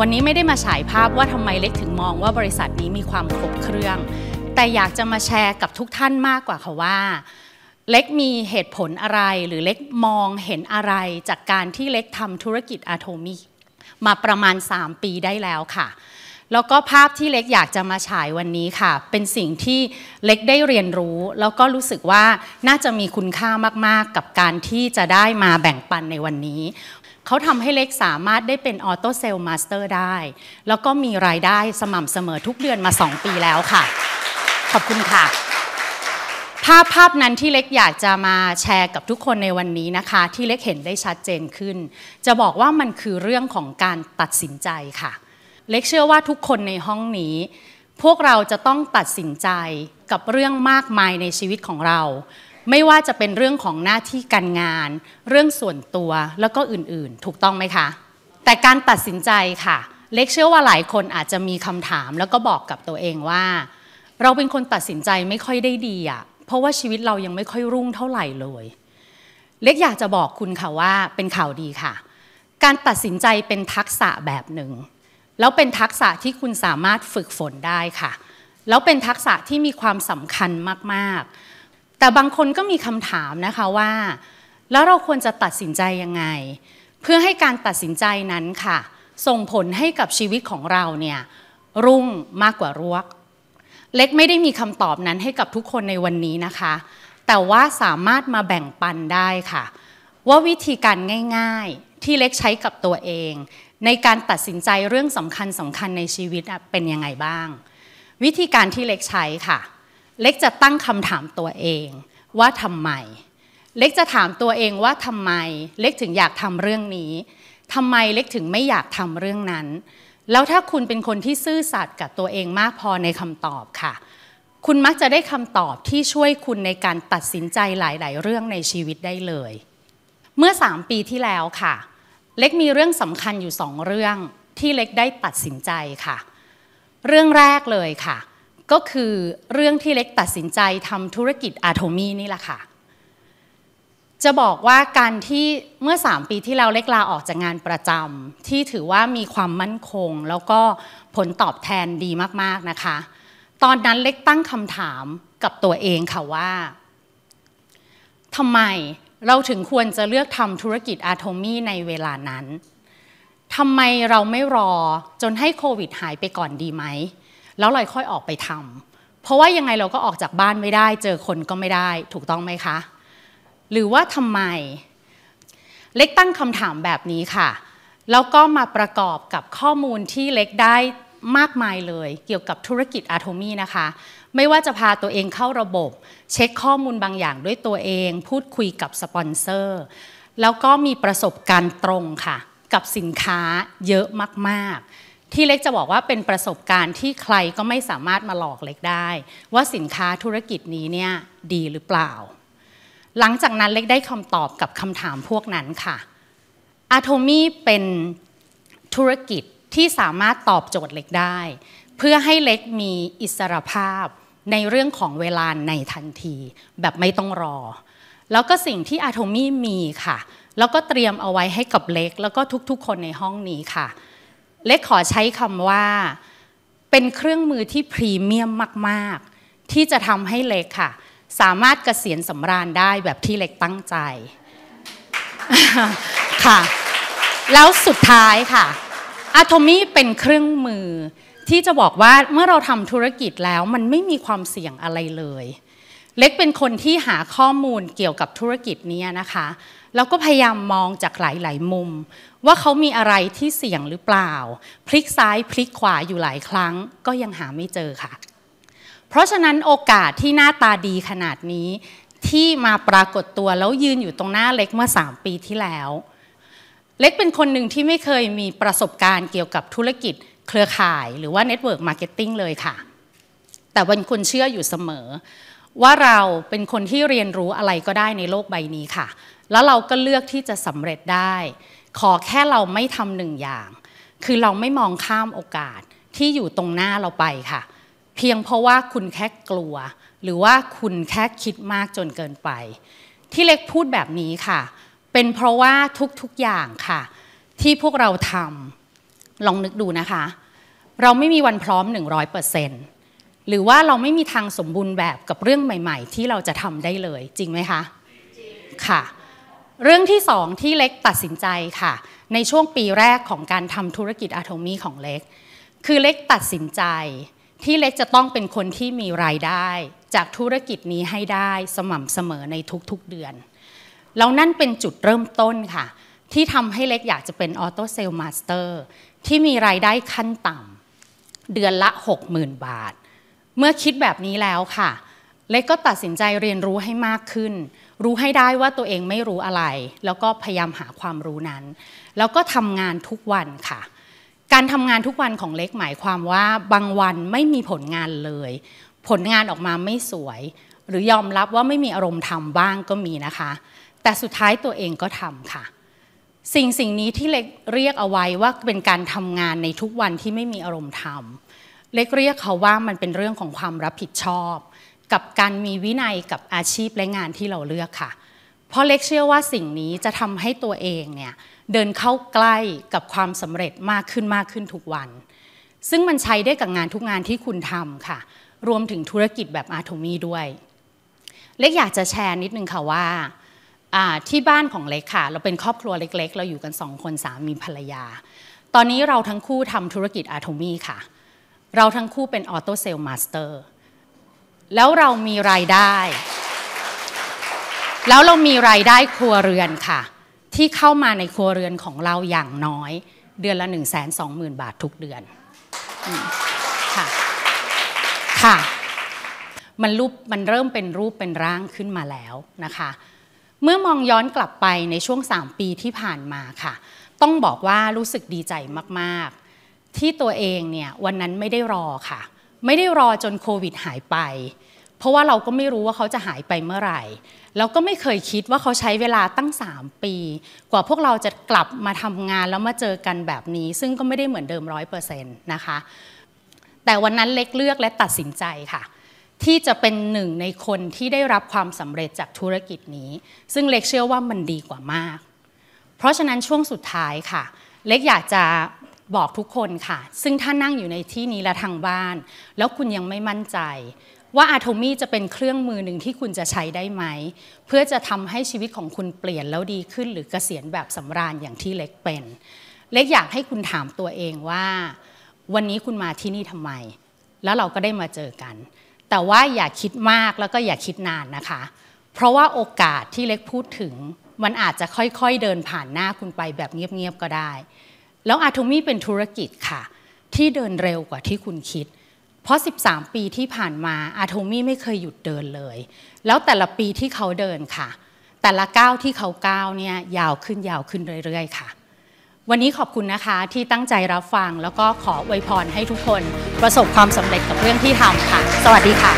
วันนี้ไม่ได้มาฉายภาพว่าทำไมเล็กถึงมองว่าบริษัทนี้มีความครบเครื่อง แต่อยากจะมาแชร์กับทุกท่านมากกว่าค่ะว่าเล็กมีเหตุผลอะไรหรือเล็กมองเห็นอะไรจากการที่เล็กทำธุรกิจอะโทมิมาประมาณ 3 ปีได้แล้วค่ะแล้วก็ภาพที่เล็กอยากจะมาฉายวันนี้ค่ะ เป็นสิ่งที่เล็กได้เรียนรู้ แล้วก็รู้สึกว่าน่าจะมีคุณค่ามาก ๆ กับการที่จะได้มาแบ่งปันในวันนี้เขาทำให้เล็กสามารถได้เป็นออโต้เซลล์มาสเตอร์ได้ แล้วก็มีรายได้สม่ำเสมอทุกเดือนมา 2 ปีแล้วค่ะ ขอบคุณค่ะ ภาพภาพนั้นที่เล็กอยากจะมาแชร์กับทุกคนในวันนี้นะคะ ที่เล็กเห็นได้ชัดเจนขึ้น จะบอกว่ามันคือเรื่องของการตัดสินใจค่ะเล็กเชื่อว่าทุกคนในห้องนี้ พวกเราจะต้องตัดสินใจกับเรื่องมากมายในชีวิตของเรา ไม่ว่าจะเป็นเรื่องของหน้าที่การงาน เรื่องส่วนตัวแล้วก็อื่นๆ ถูกต้องไหมคะ แต่การตัดสินใจค่ะ เล็กเชื่อว่าหลายคนอาจจะมีคำถามแล้วก็บอกกับตัวเองว่า เราเป็นคนตัดสินใจไม่ค่อยได้ดีอะ่ะ เพราะว่าชีวิตเรายังไม่ค่อยรุ่งเท่าไหร่เลย เล็กอยากจะบอกคุณค่ะว่าเป็นข่าวดีค่ะ การตัดสินใจเป็นทักษะแบบหนึ่งแล้วเป็นทักษะที่คุณสามารถฝึกฝนได้ค่ะ แล้วเป็นทักษะที่มีความสำคัญมาก ๆ แต่บางคนก็มีคำถามนะคะว่า แล้วเราควรจะตัดสินใจยังไง เพื่อให้การตัดสินใจนั้นค่ะ ส่งผลให้กับชีวิตของเราเนี่ยรุ่งมากกว่ารวก เล็กไม่ได้มีคำตอบนั้นให้กับทุกคนในวันนี้นะคะ แต่ว่าสามารถมาแบ่งปันได้ค่ะ ว่าวิธีการง่าย ๆที่เล็กใช้กับตัวเองในการตัดสินใจเรื่องสำคัญสำคัญในชีวิตเป็นยังไงบ้าง วิธีการที่เล็กใช้ค่ะ เล็กจะตั้งคำถามตัวเอง ว่าทำไมเล็กจะถามตัวเองว่าทำไม เล็กถึงอยากทำเรื่องนี้ทำไมเล็กถึงไม่อยากทำเรื่องนั้น แล้วถ้าคุณเป็นคนที่ซื่อสัตย์กับตัวเองมากพอในคำตอบค่ะ คุณมักจะได้คำตอบที่ช่วยคุณในการตัดสินใจหลาย ๆ เรื่องในชีวิตได้เลย เมื่อ3ปีที่แล้วค่ะเล็กมีเรื่องสำคัญอยู่สองเรื่องที่เล็กได้ตัดสินใจค่ะ เรื่องแรกเลยค่ะ ก็คือเรื่องที่เล็กตัดสินใจทำธุรกิจอาโทมีนี่แหละค่ะ จะบอกว่าการที่เมื่อ 3ปีที่เราเล็กลาออกจากงานประจำที่ถือว่ามีความมั่นคง แล้วก็ผลตอบแทนดีมาก ๆ นะคะ ตอนนั้นเล็กตั้งคำถามกับตัวเองค่ะว่าทำไมเราถึงควรจะเลือกทำธุรกิจอาโทมี่ในเวลานั้น ทำไมเราไม่รอจนให้โควิดหายไปก่อนดีไหม แล้วเราค่อยออกไปทำ เพราะว่ายังไงเราก็ออกจากบ้านไม่ได้ เจอคนก็ไม่ได้ ถูกต้องไหมคะ หรือว่าทำไม เล็กตั้งคำถามแบบนี้ค่ะ แล้วก็มาประกอบกับข้อมูลที่เล็กได้มากมายเลย เกี่ยวกับธุรกิจอาโทมี่นะคะไม่ว่าจะพาตัวเองเข้าระบบ เช็คข้อมูลบางอย่างด้วยตัวเอง พูดคุยกับสปอนเซอร์ แล้วก็มีประสบการณ์ตรงค่ะ กับสินค้าเยอะมาก ๆ ที่เล็กจะบอกว่าเป็นประสบการณ์ที่ใครก็ไม่สามารถมาหลอกเล็กได้ ว่าสินค้าธุรกิจนี้เนี่ยดีหรือเปล่า หลังจากนั้นเล็กได้คำตอบกับคำถามพวกนั้นค่ะอาโทมี่เป็นธุรกิจที่สามารถตอบโจทย์เล็กได้เพื่อให้เล็กมีอิสรภาพในเรื่องของเวลาในทันที แบบไม่ต้องรอ แล้วก็สิ่งที่อาโทมี่มีค่ะ แล้วก็เตรียมเอาไว้ให้กับเล็ก แล้วก็ทุกๆคนในห้องนี้ค่ะ เล็กขอใช้คำว่า เป็นเครื่องมือที่พรีเมียมมากๆ ที่จะทำให้เล็กค่ะ สามารถเกษียณสำราญได้แบบที่เล็กตั้งใจค่ะ แล้วสุดท้ายค่ะอาโทมี่เป็นเครื่องมือที่จะบอกว่าเมื่อเราทำธุรกิจแล้วมันไม่มีความเสี่ยงอะไรเลย เล็กเป็นคนที่หาข้อมูลเกี่ยวกับธุรกิจนี้นะคะ แล้วก็พยายามมองจากหลาย ๆ มุม ว่าเขามีอะไรที่เสี่ยงหรือเปล่า พลิกซ้ายพลิกขวาอยู่หลายครั้ง ก็ยังหาไม่เจอค่ะ เพราะฉะนั้นโอกาสที่หน้าตาดีขนาดนี้ ที่มาปรากฏตัวแล้วยืนอยู่ตรงหน้าเล็กเมื่อ3ปีที่แล้ว เล็กเป็นคนหนึ่งที่ไม่เคยมีประสบการณ์เกี่ยวกับธุรกิจเครือข่ายหรือว่าเน็ตเวิร์กมาร์เก็ตติ้งเลยค่ะ แต่วันคุณเชื่ออยู่เสมอ ว่าเราเป็นคนที่เรียนรู้อะไรก็ได้ในโลกใบนี้ค่ะ แล้วเราก็เลือกที่จะสำเร็จได้ ขอแค่เราไม่ทำหนึ่งอย่าง คือเราไม่มองข้ามโอกาสที่อยู่ตรงหน้าเราไปค่ะ เพียงเพราะว่าคุณแค่กลัว หรือว่าคุณแค่คิดมากจนเกินไป ที่เล็กพูดแบบนี้ค่ะ เป็นเพราะว่าทุกๆอย่างค่ะ ที่พวกเราทำลองนึกดูนะคะ เราไม่มีวันพร้อม 100%หรือว่าเราไม่มีทางสมบูรณ์แบบกับเรื่องใหม่ ๆ ที่เราจะทำได้เลยจริงไหมคะค่ะ เรื่องที่สองที่เล็กตัดสินใจค่ะ ในช่วงปีแรกของการทำธุรกิจอะโทมีของเล็ก คือเล็กตัดสินใจ ที่เล็กจะต้องเป็นคนที่มีรายได้ จากธุรกิจนี้ให้ได้สม่ำเสมอในทุกๆเดือนแล้วนั่นเป็นจุดเริ่มต้นค่ะ ที่ทำให้เล็กอยากจะเป็นออโตเซลล์มาสเตอร์ที่มีรายได้ขั้นต่ำเดือนละ 60,000 บาท เมื่อคิดแบบนี้แล้วค่ะ เล็กก็ตัดสินใจเรียนรู้ให้มากขึ้น รู้ให้ได้ว่าตัวเองไม่รู้อะไร แล้วก็พยายามหาความรู้นั้น แล้วก็ทำงานทุกวันค่ะ การทำงานทุกวันของเล็กหมายความว่า บางวันไม่มีผลงานเลย ผลงานออกมาไม่สวย หรือยอมรับว่าไม่มีอารมณ์ทำบ้างก็มีนะคะ แต่สุดท้ายตัวเองก็ทำค่ะสิ่งสิ่งนี้ที่เล็กเรียกเอาไว้ว่าเป็นการทำงานในทุกวันที่ไม่มีอารมณ์ทำเล็กเรียกเขาว่ามันเป็นเรื่องของความรับผิดชอบ กับการมีวินัยกับอาชีพและงานที่เราเลือกค่ะ เพราะเล็กเชื่อว่าสิ่งนี้จะทำให้ตัวเองเนี่ย เดินเข้าใกล้กับความสำเร็จมากขึ้นมากขึ้นทุกวัน ซึ่งมันใช้ได้กับงานทุกงานที่คุณทำค่ะ รวมถึงธุรกิจแบบอาโทมีด้วยเล็กอยากจะแชร์นิดนึงค่ะว่าที่บ้านของเล็กค่ะเราเป็นครอบครัวเล็กๆเราอยู่กันสองคนสามีภรรยา ตอนนี้เราทั้งคู่ทำธุรกิจอาโทมี่ค่ะ เราทั้งคู่เป็นออโต้เซลล์มาสเตอร์แล้วเรามีรายได้ แล้วเรามีรายได้ครัวเรือนค่ะ ที่เข้ามาในครัวเรือนของเราอย่างน้อย เดือนละ 1 2 0 0 0 0 บาททุกเดือน ค่ะค่ะมันรูปมันเริ่มเป็นรูปเป็นร่างขึ้นมาแล้วนะคะเมื่อมองย้อนกลับไปในช่วง 3 ปีที่ผ่านมาค่ะ ต้องบอกว่ารู้สึกดีใจมากๆ ที่ตัวเองเนี่ยวันนั้นไม่ได้รอค่ะไม่ได้รอจนโควิดหายไป เพราะว่าเราก็ไม่รู้ว่าเขาจะหายไปเมื่อไหร่แล้วก็ไม่เคยคิดว่าเขาใช้เวลาตั้ง 3 ปี กว่าพวกเราจะกลับมาทำงานแล้วมาเจอกันแบบนี้ ซึ่งก็ไม่ได้เหมือนเดิมร้อยเปอร์เซ็นต์นะคะแต่วันนั้นเล็กเลือกและตัดสินใจค่ะที่จะเป็นหนึ่งในคนที่ได้รับความสำเร็จจากธุรกิจนี้ ซึ่งเล็กเชื่อว่ามันดีกว่ามาก เพราะฉะนั้นช่วงสุดท้ายค่ะ เล็กอยากจะบอกทุกคนค่ะ ซึ่งถ้านั่งอยู่ในที่นี้และทางบ้าน แล้วคุณยังไม่มั่นใจ ว่าอาโทมี่จะเป็นเครื่องมือหนึ่งที่คุณจะใช้ได้ไหม เพื่อจะทำให้ชีวิตของคุณเปลี่ยนแล้วดีขึ้น หรือเกษียณแบบสำราญอย่างที่เล็กเป็น เล็กอยากให้คุณถามตัวเองว่า วันนี้คุณมาที่นี่ทำไม แล้วเราก็ได้มาเจอกันแต่ว่าอย่าคิดมากแล้วก็อย่าคิดนานนะคะ เพราะว่าโอกาสที่เล็กพูดถึงมันอาจจะค่อยๆเดินผ่านหน้าคุณไปแบบเงียบๆ ก็ได้ แล้วอาทูมี่เป็นธุรกิจค่ะ ที่เดินเร็วกว่าที่คุณคิด เพราะ 13 ปีที่ผ่านมาอาทูมี่ไม่เคยหยุดเดินเลย แล้วแต่ละปีที่เขาเดินค่ะ แต่ละก้าวที่เขาก้าวเนี่ยยาวขึ้นยาวขึ้นเรื่อยๆ ค่ะวันนี้ขอบคุณนะคะที่ตั้งใจรับฟังแล้วก็ขออวยพรให้ทุกคนประสบความสำเร็จกับเรื่องที่ทำค่ะ สวัสดีค่ะ